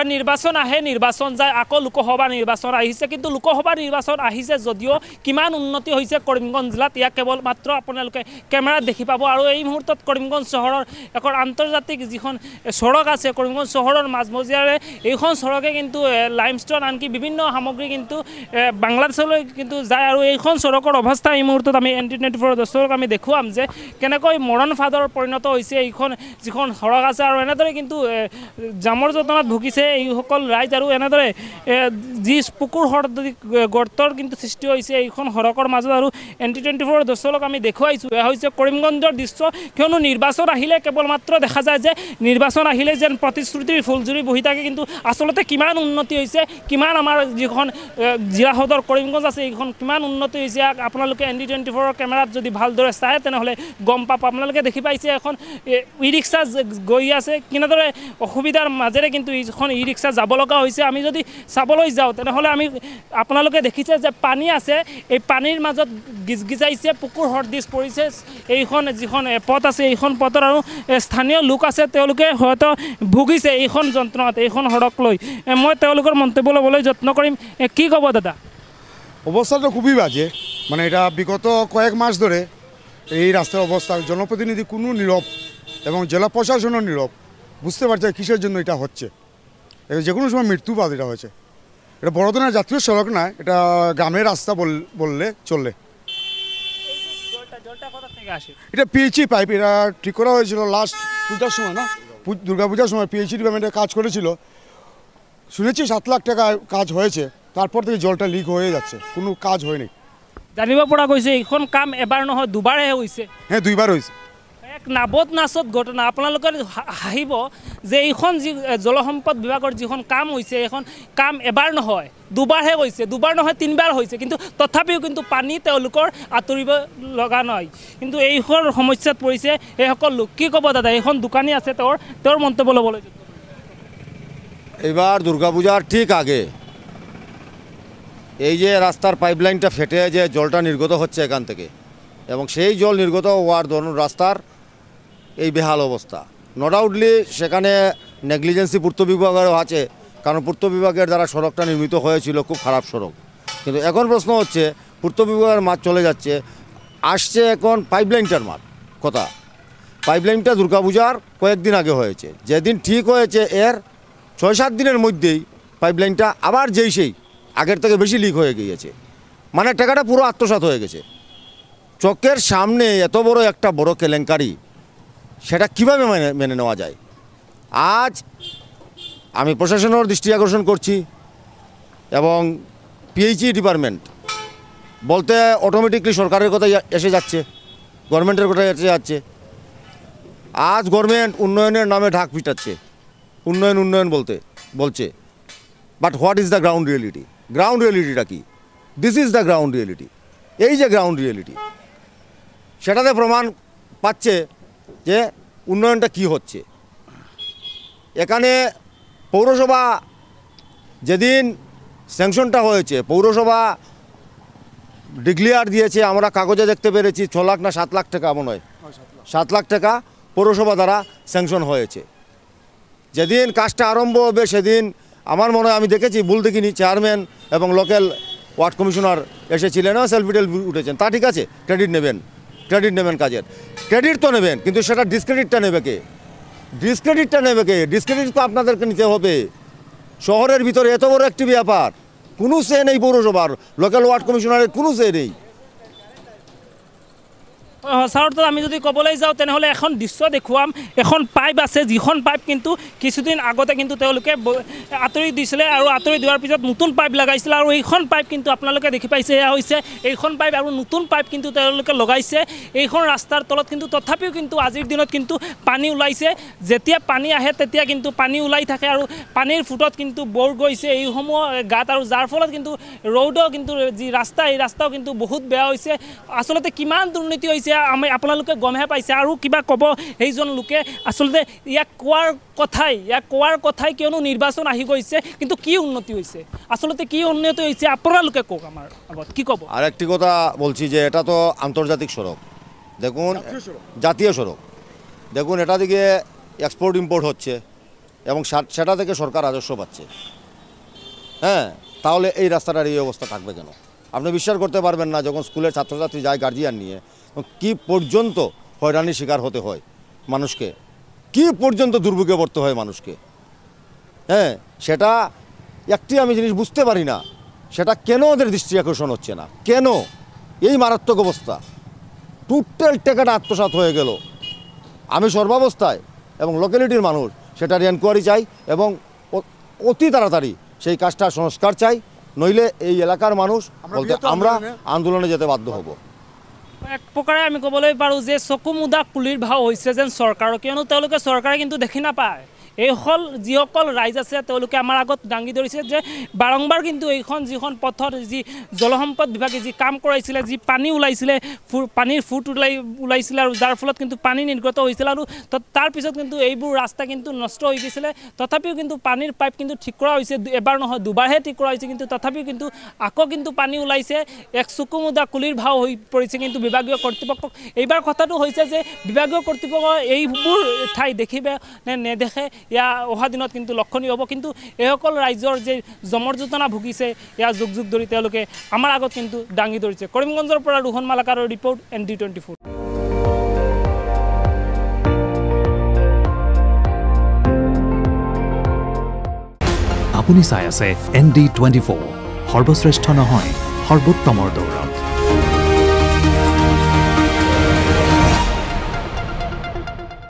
হয় নিৰ্বাচন আহে নিৰ্বাচন যায় আকৌ লোকসভা নিৰ্বাচন আহিছে কিন্তু লোকসভা নিৰ্বাচন আহিছে যদিও কিমান উন্নতি হৈছে কৰিমগঞ্জ জিলাত ইয়াক কেৱল মাত্ৰ আপোনালোকে কেমেৰাত দেখি পাব আৰু এই মুহূৰ্তত কৰিমগঞ্জ চহৰৰ এক আন্তৰ্জাতিক যিখন চড়ক আছে কৰিমগঞ্জ চহৰৰ মাজমজিয়াৰে এইখন চড়কে কিন্তু লাইমষ্টন আনকি বিভিন্ন সামগ্ৰী কিন্তু বাংলাদেশলৈ কিন্তু যায় আৰু এইখন চড়কৰ অৱস্থা এই মুহূৰ্তত আমি এন টুৱেণ্টি নেটৱৰ্কৰ দৰ্শকক আমি দেখুৱাম যে কেনেকৈ মৰণ ফাদৰ পৰিণত হৈছে এইখন যিখন চড়ক আছে আৰু এনেদৰে কিন্তু জামৰ যতনাত ভুগিছে এইসকল আৰু এনেদৰে যি পুকুৰ সৰ গৰ্তৰ কিন্তু সৃষ্টি হৈছে এইখন সৰকৰ মাজত আৰু এন টি টুয়েন্টি ফোৰ দৃশ্যলোক আমি দেখুৱাইছোঁ এয়া হৈছে কৰিমগঞ্জৰ দৃশ্য কিয়নো নিৰ্বাচন আহিলে কেৱল মাত্ৰ দেখা যায় যে নিৰ্বাচন আহিলে যেন প্ৰতিশ্ৰুতিৰ ফুলজুৰি বহি থাকে কিন্তু আচলতে কিমান উন্নতি হৈছে কিমান আমাৰ যিখন জিলা সদৰ কৰিমগঞ্জ আছে এইখন কিমান উন্নতি হৈছে আপোনালোকে এন টি টুৱেণ্টি ফ'ৰৰ কেমেৰাত যদি ভালদৰে চায় তেনেহ'লে গম পাব আপোনালোকে দেখি পাইছে এখন ই ৰিক্সা গৈ আছে কেনেদৰে অসুবিধাৰ মাজেৰে কিন্তু এইখন ই ৰিক্সা যাব লগা হৈছে আমি যদি চাবলৈ যাওঁ তেনেহ'লে আমি আপোনালোকে দেখিছে যে পানী আছে এই পানীৰ মাজত গিজ গিজাইছে পুকুৰ সদৃশ পৰিছে এইখন যিখন পথ আছে এইখন পথৰ আৰু স্থানীয় লোক আছে তেওঁলোকে হয়তো ভুগিছে এইখন যন্ত্রণাত এইখন সড়ক লৈ মই তেওঁলোকৰ মন্তব্য ল'বলৈ যত্ন কৰিম কি ক'ব দাদা তো খুবই বাজে মানে এটা বিগত কয়েক মাস ধরে এই রাস্তার অবস্থা জনপ্রতিনিধি কোনো নীরব এবং জেলা প্রশাসনও নীরব বুঝতে পারছে কিসের জন্য এটা হচ্ছে যে কোনো সময় মৃত্যু বাদ এটা হয়েছে এটা বড়দিনা জাতীয় সড়ক না এটা গ্রামের রাস্তা বললে চললে এটা পিএইচি পাইপ e এটা ঠিক করা হয়েছিল লাস্ট পূজার সময় না দুর্গাপূজার সময় পিএইচি e ডিপার্টমেন্টে কাজ করেছিল শুনেছি সাত লাখ টাকা কাজ হয়েছে তারপর থেকে জলটা লিক হয়ে যাচ্ছে কোনো কাজ হয়নি জানিব পৰা গৈছে এইখন কাম এবার নহয় দুবারে হইছে হ্যাঁ দুইবার হইছে এক নাবদ নাচত ঘটনা আপোনালোকে হাঁহিব যে এইখন যি জলসম্পদ বিভাগৰ যিখন কাম হৈছে এইখন কাম এবাৰ নহয় দুবাৰহে হৈছে দুবাৰ নহয় তিনিবাৰ হৈছে কিন্তু তথাপিও কিন্তু পানী তেওঁলোকৰ আঁতৰিব লগা নহয় কিন্তু এইখন সমস্যাত পৰিছে সেইসকল লোক কি ক'ব দাদা এইখন দোকানী আছে তেওঁৰ তেওঁৰ মন্তব্য ল'বলৈ এবার দুর্গাপূজার ঠিক আগে এই যে রাস্তার পাইপলাইনটা ফেটে যে জলটা নির্গত হচ্ছে এখান থেকে এবং সেই জল নির্গত হওয়ার ধরুন রাস্তার এই বেহাল অবস্থা নো ডাউটলি সেখানে নেগলিজেন্সি পূর্ত বিভাগেরও আছে কারণ পূর্ত বিভাগের দ্বারা সড়কটা নির্মিত হয়েছিল খুব খারাপ সড়ক কিন্তু এখন প্রশ্ন হচ্ছে পূর্ত বিভাগের মাঠ চলে যাচ্ছে আসছে এখন পাইপলাইনটার মাঠ কথা পাইপলাইনটা দুর্গাপূজার কয়েকদিন আগে হয়েছে যেদিন ঠিক হয়েছে এর ছয় সাত দিনের মধ্যেই পাইপলাইনটা আবার যেই সেই আগের থেকে বেশি লিক হয়ে গিয়েছে মানে টাকাটা পুরো আত্মসাত হয়ে গেছে চকের সামনে এত বড় একটা বড় কেলেঙ্কারি সেটা কিভাবে মেনে মেনে নেওয়া যায় আজ আমি প্রশাসনের দৃষ্টি আকর্ষণ করছি এবং পিএইচই ডিপার্টমেন্ট e বলতে অটোমেটিকলি সরকারের কথা এসে যাচ্ছে গভর্নমেন্টের কথা এসে যাচ্ছে আজ গভর্নমেন্ট উন্নয়নের নামে ঢাক পিটাচ্ছে উন্নয়ন উন্নয়ন বলতে বলছে but what is the ground reality ground রিয়েলিটিটা কি this is the ground reality এই যে গ্রাউন্ড রিয়েলিটি সেটাতে প্রমাণ পাচ্ছে যে উন্নয়নটা কি হচ্ছে এখানে পৌরসভা যেদিন স্যাংশনটা হয়েছে পৌরসভা ডিক্লিয়ার দিয়েছে আমরা কাগজে দেখতে পেরেছি ছ লাখ না সাত লাখ টাকা মনে হয় সাত লাখ টাকা পৌরসভা দ্বারা স্যাংশন হয়েছে যেদিন কাজটা আরম্ভ হবে সেদিন আমার মনে হয় আমি দেখেছি ভুল দেখিনি চেয়ারম্যান এবং লোকাল ওয়ার্ড কমিশনার এসেছিলেন সেলফি টেলফি উঠেছেন তা ঠিক আছে ক্রেডিট নেবেন ক্রেডিট নেবেন কাজের ক্রেডিট তো নেবেন কিন্তু সেটা ডিসক্রেডিটটা নেবে কে ডিসক্রেডিটটা নেবে কে ডিসক্রেডিট তো আপনাদেরকে নিতে হবে শহরের ভিতরে এত বড় একটি ব্যাপার কোনো সে নেই পৌরসভার লোকাল ওয়ার্ড কমিশনারের কোনো সে নেই সাৰৰ তাত আমি যদি ক'বলৈ যাওঁ তেনেহ'লে এখন দৃশ্য দেখুৱাম এখন পাইপ আছে যিখন পাইপ কিন্তু কিছুদিন আগতে কিন্তু তেওঁলোকে আঁতৰি দিছিলে আৰু আঁতৰি দিয়াৰ পিছত নতুন পাইপ লগাইছিলে আৰু এইখন পাইপ কিন্তু আপোনালোকে দেখি পাইছে সেয়া হৈছে এইখন পাইপ আৰু নতুন পাইপ কিন্তু তেওঁলোকে লগাইছে এইখন ৰাস্তাৰ তলত কিন্তু তথাপিও কিন্তু আজিৰ দিনত কিন্তু পানী ওলাইছে যেতিয়া পানী আহে তেতিয়া কিন্তু পানী ওলাই থাকে আৰু পানীৰ ফুটত কিন্তু বৰ গৈছে এইসমূহ গাত আৰু যাৰ ফলত কিন্তু ৰ'দৰ কিন্তু যি ৰাস্তা এই ৰাস্তাও কিন্তু বহুত বেয়া হৈছে আচলতে কিমান দুৰ্নীতি হৈছে এতিয়া আমি আপোনালোকে গমহে পাইছে আৰু কিবা ক'ব সেইজন লোকে আচলতে ইয়াক কোৱাৰ কথাই ইয়াক কোৱাৰ কথাই কিয়নো নিৰ্বাচন আহি গৈছে কিন্তু কি উন্নতি হয়েছে আসলে কি উন্নতি হয়েছে আপনারা কোক আমার আগত কি কব আর একটি কথা বলছি যে এটা তো আন্তর্জাতিক সড়ক দেখুন জাতীয় সড়ক দেখুন এটা দিকে এক্সপোর্ট ইম্পোর্ট হচ্ছে এবং সেটা থেকে সরকার রাজস্ব পাচ্ছে হ্যাঁ তাহলে এই রাস্তাটার এই অবস্থা থাকবে কেন আপনি বিশ্বাস করতে পারবেন না যখন স্কুলের ছাত্রছাত্রী যায় গার্জিয়ান নিয়ে কি পর্যন্ত হয়রানির শিকার হতে হয় মানুষকে কি পর্যন্ত দুর্ভোগে পড়তে হয় মানুষকে হ্যাঁ সেটা একটি আমি জিনিস বুঝতে পারি না সেটা কেন ওদের দৃষ্টি আকর্ষণ হচ্ছে না কেন এই মারাত্মক অবস্থা টোটাল টেকাটা আত্মসাত হয়ে গেল আমি সর্বাবস্থায় এবং লোকালিটির মানুষ সেটার এনকোয়ারি চাই এবং অতি তাড়াতাড়ি সেই কাজটার সংস্কার চাই নইলে এই এলাকার মানুষ বলতে আমরা আন্দোলনে যেতে বাধ্য হব এক প্ৰকাৰে আমি ক'বলৈ পাৰোঁ যে চকু মুদা কুলিৰ ভাও হৈছে যেন চৰকাৰৰ কিয়নো তেওঁলোকে চৰকাৰে কিন্তু দেখি নাপায় এই হল যিসকল ৰাইজ আছে তেওঁলোকে আমাৰ আগত দাঙি ধৰিছে যে বাৰংবাৰ কিন্তু এইখন যিখন পথৰ যি জলসম্পদ বিভাগে যি কাম কৰাইছিলে যি পানী ওলাইছিলে পানীৰ ফুট ওলাই ওলাইছিল আৰু যাৰ ফলত কিন্তু পানী নিৰ্গত নিৰ্গত আৰু আৰ তাৰপিছত কিন্তু এইবৰ ৰাস্তা কিন্তু নষ্ট হৈ গেছিল তথাপিও কিন্তু পানীৰ পাইপ কিন্তু ঠিক কৰা হৈছে এবাৰ নহয় দুবাৰহে ঠিক কৰা হৈছে কিন্তু তথাপিও কিন্তু আকো কিন্তু পানী ওলাইছে এক চুকুমুদা কুলির ভাও হৈ পৰিছে কিন্তু বিভাগীয় কৰ্তৃপক্ষ এইবাৰ কথাটো হৈছে যে বিভাগীয় কৰ্তৃপক্ষ এইবোৰ ঠাই দেখিবে নে নেদেখে ইয়া অহা দিনত কিন্তু লক্ষণীয় হ'ব কিন্তু এইসকল ৰাইজৰ যে জমৰ যোজনা ভুগিছে ইয়াৰ যুগ যুগ ধৰি তেওঁলোকে আমাৰ আগত কিন্তু দাঙি ধৰিছে কৰিমগঞ্জৰ পৰা ৰোহন মালাকাৰৰ report N D twenty four আপুনি চাই আছে এন ডি টুৱেণ্টি ফ'ৰ সৰ্বশ্ৰেষ্ঠ নহয় সৰ্বোত্তমৰ দৌৰত